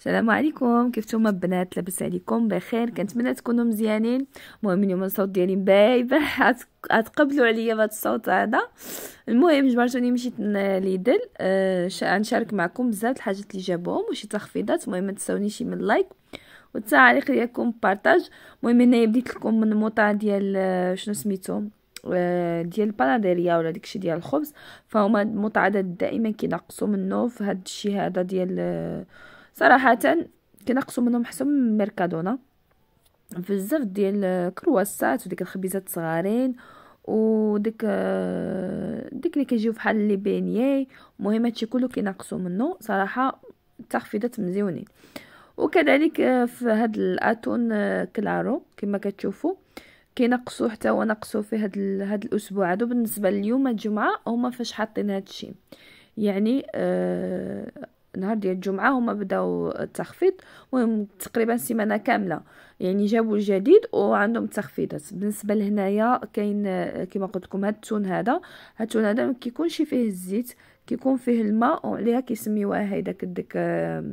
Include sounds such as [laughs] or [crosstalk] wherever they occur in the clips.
السلام عليكم كيف نتوما بنات لاباس عليكم بخير كنتمنى تكونوا مزيانين المهم اليوم الصوت ديالي بايبه غتقبلوا عليا بهذا الصوت هذا المهم جمعتوني مشيت ليدل غنشارك أه معكم بزاف الحاجات اللي جابوهم وشي تخفيضات المهم ما تنساونيش من لايك والتعليق ديالكم بارطاج المهم هنايا بديت لكم من الموطع ديال آه، شنو سميتو آه، ديال البناديريا ولا داكشي ديال الخبز فهما المتعدد دائما كينقصوا منه في هذا الشيء هذا ديال آه، صراحه كنقصوا منهم حسن من ميركادونا بزاف ديال كرواسات وديك الخبيزات صغارين وديك ديك اللي كيجيو بحال لي بينيي المهم هادشي كله كينقصوا منه صراحه التخفيضات مزيونين وكذلك في هاد الاتون كلارو كما كتشوفوا كينقصوا حتى هو نقصوا في هاد هاد الاسبوع هادو بالنسبه ليوم الجمعه هما فاش حاطين هادشي يعني آه، نهار ديال الجمعه هما بداو التخفيض المهم تقريبا سيمانه كامله يعني جابوا الجديد وعندهم تخفيضات بالنسبه لهنايا كاين كما قلت لكم هاد التون هذا هاد التون هذا ما كيكونش فيه الزيت كيكون فيه الماء وعليها كيسميوها هيداك ديك آه،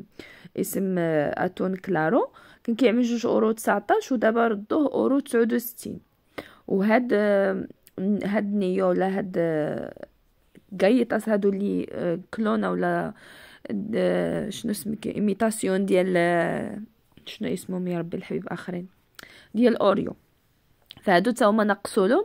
اسم آه، اتون كلارو كان كيعمل جوج اورو 19 ودابا ردوه اورو 69 وهاد آه، هاد نيو ولا هاد قايطاس هادو اللي كلونا ولا شنو اسمك ايميتاسيون ديال شنو اسمهم يا ربي الحبيب اخرين ديال اوريو فهادو تا هما لهم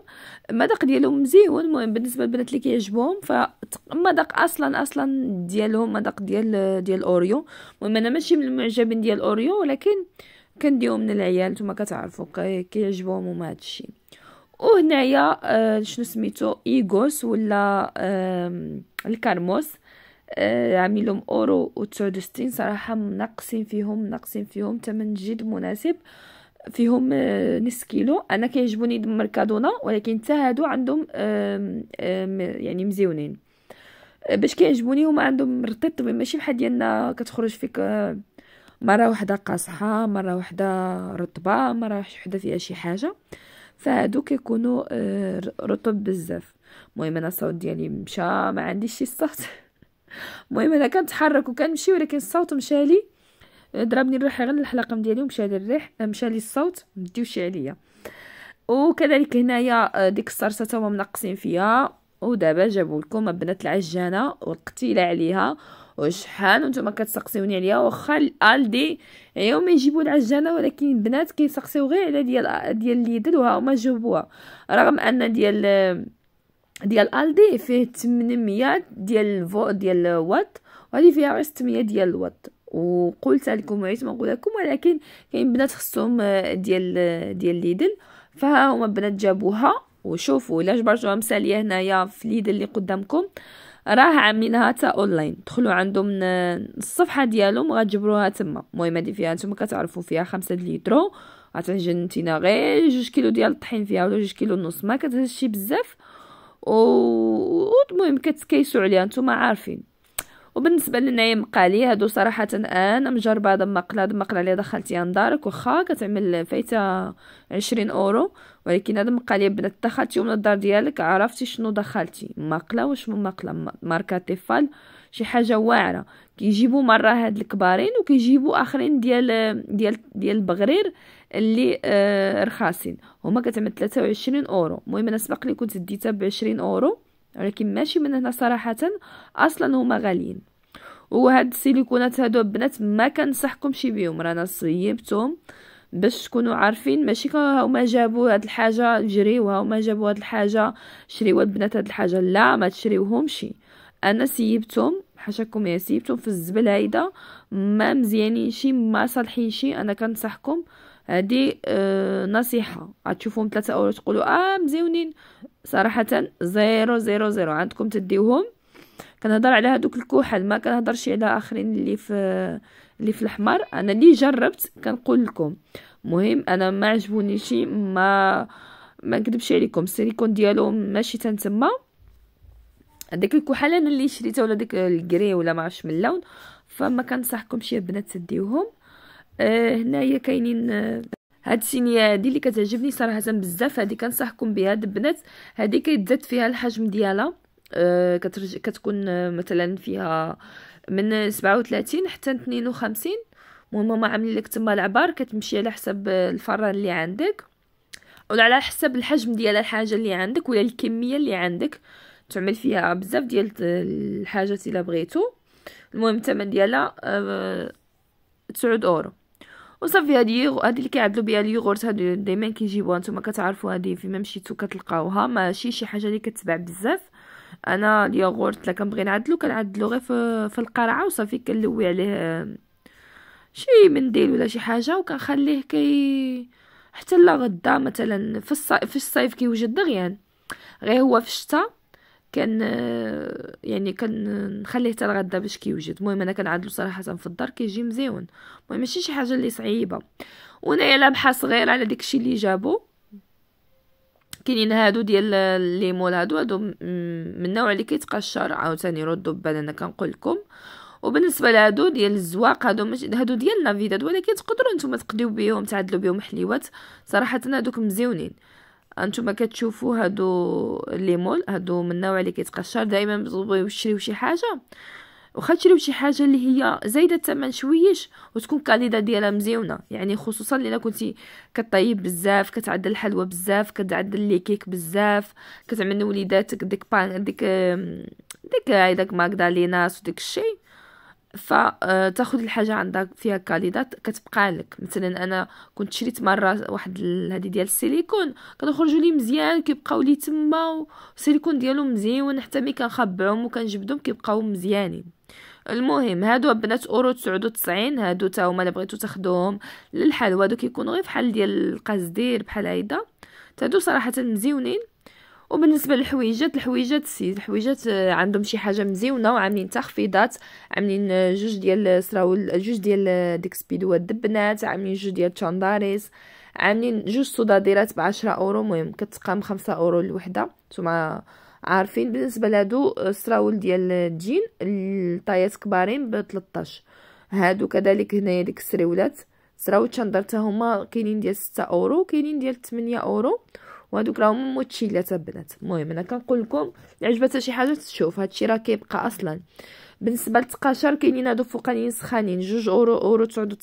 المذاق ديالهم مزيون المهم بالنسبه للبنات اللي كيعجبهم فالمذاق اصلا اصلا ديالهم مذاق ديال ديال اوريو المهم انا ماشي من المعجبين ديال اوريو ولكن كنديهم من العيال نتوما كتعرفوا كيعجبهم هما هادشي وهنايا آه، شنو سميتو ايغوس ولا الكارموس عاملهم يعني لهم اورو و وستين صراحه ناقصين فيهم ناقصين فيهم تمن جد مناسب فيهم آه، نص كيلو انا كيعجبوني المركادونا ولكن حتى هادو عندهم يعني مزيونين آه، باش كيعجبوني هما عندهم رطيط ماشي بحال ديالنا كتخرج فيك آه، مره واحده قاصحه مره واحده رطبه مره واحده فيها شي حاجه فهادو كيكونوا رطب بزاف المهم انا الصوت ديالي مشى ما عنديش شي صوت [laughs] المهم انا كنتحرك وكنمشي ولكن الصوت مشالي ضربني الريح غير الحلقم ديالي ومشى لي الريح مشى لي الصوت مديوشي عليا وكذلك هنايا آه، ديك الصرصه تا هما منقصين فيها ودابا جابوا لكم بنات العجانه والقتيله عليها وشحال وانتم كتسقسيوني عليها واخا الالدي يوم أيوة، يجيبوا العجانه ولكن بنات كيسقسيو غير على ديال ديال اليدل وها هما جابوها رغم ان ديال آه، ديال الدي فيه 800 ديال الفو ديال الوات وهذه فيها 600 ديال الوات وقلت لكم عيت ما نقول لكم ولكن كاين بنات خصهم آه، ديال آه، ديال ليدل فها هما بنات جابوها وشوفوا الا جبرتوها مساليه هنايا في ليدل اللي قدامكم راه عاملينها تا اونلاين دخلوا عندهم الصفحه ديالهم غتجبروها تما المهم هذه فيها نتوما كتعرفوا فيها خمسة ليترو غتعجن نتينا غير جوج كيلو ديال الطحين فيها ولا جوج كيلو ونص ما كتهزش بزاف والمهم كتكيسوا عليها نتوما عارفين وبالنسبه للنعيم مقالي هادو صراحه انا مجربه هاد المقلى هاد المقلى اللي دخلت دارك واخا كتعمل فايته عشرين اورو ولكن هاد المقالي بنات دخلتي من الدار ديالك عرفتي شنو دخلتي واش وشنو مقلى ماركه تيفال شي حاجه واعره كيجيبوا مره هاد الكبارين وكيجيبوا اخرين ديال ديال ديال البغرير اللي آه رخاصين هما كتعمل 23 اورو المهم انا سبق لي كنت ديتها ب 20 اورو ولكن ماشي من هنا صراحه اصلا هما غاليين وهاد السيليكونات هادو البنات ما كنصحكمش بيهم رانا صيبتهم باش تكونوا عارفين ماشي هما جابوا هاد الحاجه جريوها وما جابوا هاد الحاجه شريوها البنات هاد الحاجه لا ما تشريوهمش انا سيبتهم حاشاكم يا سيبتهم في الزبل هايده ما مزيانينش ما صالحينش انا كنصحكم هذه آه نصيحه غتشوفوهم ثلاثه اورو تقولوا اه مزيونين صراحه زيرو زيرو زيرو عندكم تديوهم كنهضر على هذوك الكحل ما كنهضرش على اخرين اللي في اللي في الاحمر انا اللي جربت كنقول لكم مهم انا ما شي ما ما نكذبش عليكم السيليكون ديالهم ماشي تما داك الكحل انا اللي شريته ولا داك الكري ولا ما عرفش من اللون فما كنصحكمش يا بنات تديوهم آه، هنايا كاينين آه، هاد السينيه هادي اللي كتعجبني صراحه بزاف هادي كنصحكم بها هاد البنات هادي كيتزاد فيها الحجم ديالها آه، كترج... كتكون مثلا فيها من سبعة 37 حتى وخمسين المهم هما عاملين لك تما العبار كتمشي على حسب الفران اللي عندك ولا على حسب الحجم ديال الحاجه اللي عندك ولا الكميه اللي عندك تعمل فيها بزاف ديال الحاجات الا بغيتو المهم الثمن ديالها 9 اورو وصافي هذه يغ... هذه اللي كيعدلوا بها اليوغورت هادو دائما كيجيبوها نتوما كتعرفوا هذه فيما مشيتو كتلقاوها ماشي شي حاجه اللي كتباع بزاف انا اليوغورت لا كنبغي نعدلو كنعدلو غير في, في القرعه وصافي كنلوي عليه شي منديل ولا شي حاجه وكنخليه كي حتى لغدا مثلا في الصيف في الصيف كيوجد دغيان غير هو في الشتاء كان آه، يعني نخليه حتى الغدا باش كيوجد المهم انا كنعدلو صراحه في الدار كيجي مزيون المهم ماشي شي حاجه اللي صعيبه ونايله لابحه صغيره على داكشي اللي جابو كاينين هادو ديال الليمون هادو هادو من النوع اللي كيتقشر عاوتاني ردوا بال انا كنقول لكم وبالنسبه لهادو ديال الزواق هادو مش هادو ديال نافيداد ولكن تقدروا نتوما تقديو بهم تعدلوا بهم حليوات صراحه هادوك مزيونين انتم كتشوفوا هادو ليمول هادو من النوع اللي كيتقشر دائما بغيو تشريو شي حاجه واخا تشريو شي حاجه اللي هي زايده الثمن شويش وتكون كاليدا ديالها مزيونه يعني خصوصا الا كنتي كطيب بزاف كتعدل الحلوى بزاف كتعدل لي كيك بزاف كتعمل لوليداتك ديك بان ديك ديك هيداك آه، ماغدالينا وديك الشيء فتاخذ الحاجه عندك فيها كاليدات كتبقى لك مثلا انا كنت شريت مره واحد هذه ديال السيليكون كنخرجوا لي مزيان كيبقاو لي تما والسيليكون ديالهم مزيون حتى ملي كنخبعهم وكنجبدهم كيبقاو مزيانين المهم هادو بنات اورو 99 هادو تا هما الا بغيتو تاخدوهم للحلوى هادو كيكونوا غير فحال ديال القصدير بحال هيدا تادو صراحه مزيونين وبالنسبه للحويجات الحويجات سي الحويجات آه، عندهم شي حاجه مزيونه وعاملين تخفيضات عاملين آه، جوج ديال السراول جوج ديال آه، ديك سبيدو دبنات عاملين جوج ديال تشانداريس عاملين جوج صداديرات بعشرة اورو مهم كتقام خمسة اورو الوحده نتوما عارفين بالنسبه لهادو السراول ديال الجين الطايات كبارين ب 13 هادو كذلك هنايا ديك السريولات سراول تشندر هما كاينين ديال 6 اورو كاينين ديال 8 اورو وهذوك راهم موتشيلات البنات المهم انا كنقول لكم عجبتها شي حاجه تشوف هادشي راه كيبقى اصلا بالنسبه للتقاشر كاينين هادو فوقانيين سخانين جوج اورو اورو تسعود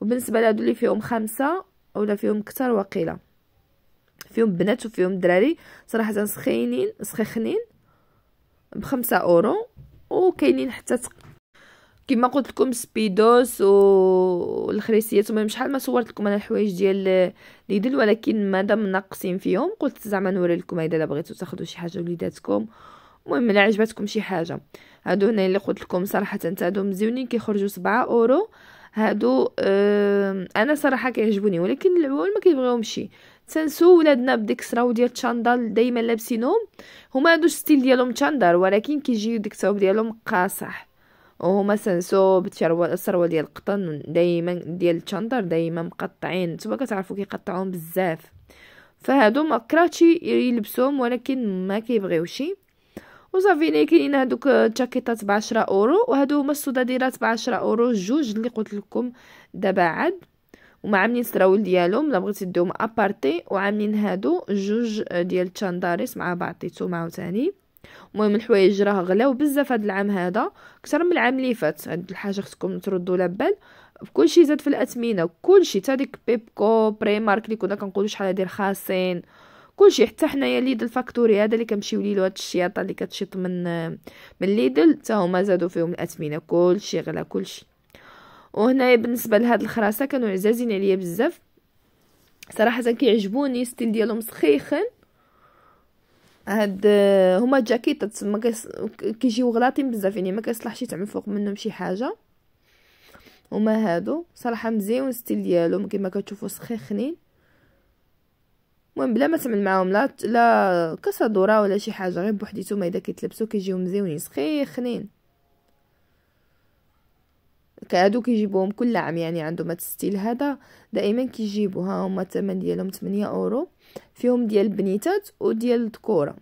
وبالنسبه لهادو اللي فيهم خمسة اولا فيهم كتر وقيله فيهم بنات وفيهم دراري صراحه سخينين سخيخنين بخمسة اورو وكاينين حتى كما قلت لكم سبيدوس والخريسيات المهم شحال ما صورت لكم انا الحوايج ديال ليدل ولكن مادام ناقصين فيهم قلت زعما نوري لكم هيدا الا بغيتو تاخذوا شي حاجه وليداتكم المهم الا عجبتكم شي حاجه هادو هنا اللي قلت لكم صراحه هادو مزيونين كيخرجوا 7 اورو هادو اه انا صراحه كيعجبوني ولكن العوال ما كيبغيوهمش تنسو ولادنا بديك سراو ديال تشاندال دائما لابسينهم هما هادو ستيل ديالهم تشاندار ولكن كيجيو ديك الثوب ديالهم قاصح وهما سنسوب الثروه ديال القطن دايما ديال الشنطر دايما مقطعين نتوما كتعرفوا كيقطعوهم بزاف فهادو ما كرهتش يلبسوهم ولكن ما كيبغيوش وصافي لي كاينين هادوك الجاكيطات بعشرة اورو وهادو هما السداديرات بعشرة اورو جوج اللي قلت لكم دابا عاد وما عاملين السراول ديالهم الا بغيتي ديهم ابارتي وعاملين هادو جوج ديال الشانداريس مع بعضيتهم عاوتاني المهم الحوايج راه غلاو بزاف هاد العام هذا اكثر من العام اللي فات هاد الحاجه خصكم تردوا لها بال شيء زاد في الاثمنه كلشي حتى ديك بيبكو بريمارك اللي كنا كنقولوا شحال خاصين كل كلشي حتى حنايا ليدل فاكتوري هذا اللي كنمشيو ليه هاد الشياطه اللي كتشيط من من ليدل حتى هما زادوا فيهم الاثمنه كلشي غلا كلشي وهنايا بالنسبه لهاد الخراسه كانوا عزازين عليا بزاف صراحه كيعجبوني ستيل ديالهم سخيخن هاد هما جاكيطات ما كيجيو غلاطين بزاف يعني ما كيصلحش يتعمل فوق منهم شي حاجه هما هادو صراحه مزيون ستيل ديالهم كما كتشوفوا سخيخنين المهم بلا ما تعمل معاهم لا لا كسادوره ولا شي حاجه غير بوحديتهم اذا كيتلبسوا كيجيو مزيونين سخيخنين كادو كيجيبوهم كل عام يعني عندهم هاد الستيل هذا دائما كيجيبو ها هما الثمن ديالهم 8 اورو فيهم ديال بنيتات وديال الذكوره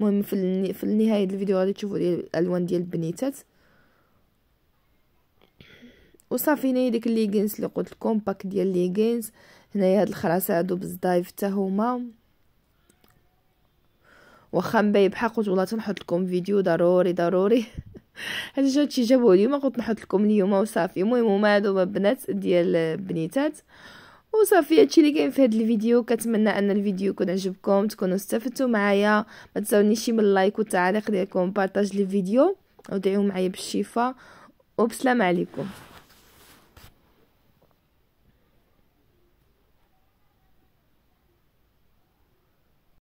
المهم في, في النهايه الفيديو غادي تشوفوا ديال الالوان ديال البنيتات وصافي هنايا ديك ليغينز اللي قلت لكم باك ديال ليغينز هنايا هاد الخلاصه هادو بزدايف حتى هما واخا مبايب حق ولا تنحط لكم فيديو ضروري ضروري هاد الشي جابوه اليوم قلت نحط لكم اليوم وصافي المهم هما هادو بنات ديال بنيتات وصافي هادشي اللي كاين في هاد الفيديو كنتمنى ان الفيديو يكون عجبكم تكونوا استفدتوا معايا ما تنساونيش من اللايك والتعليق ديالكم بارطاج الفيديو ودعيو معايا بالشفاء وبسلام عليكم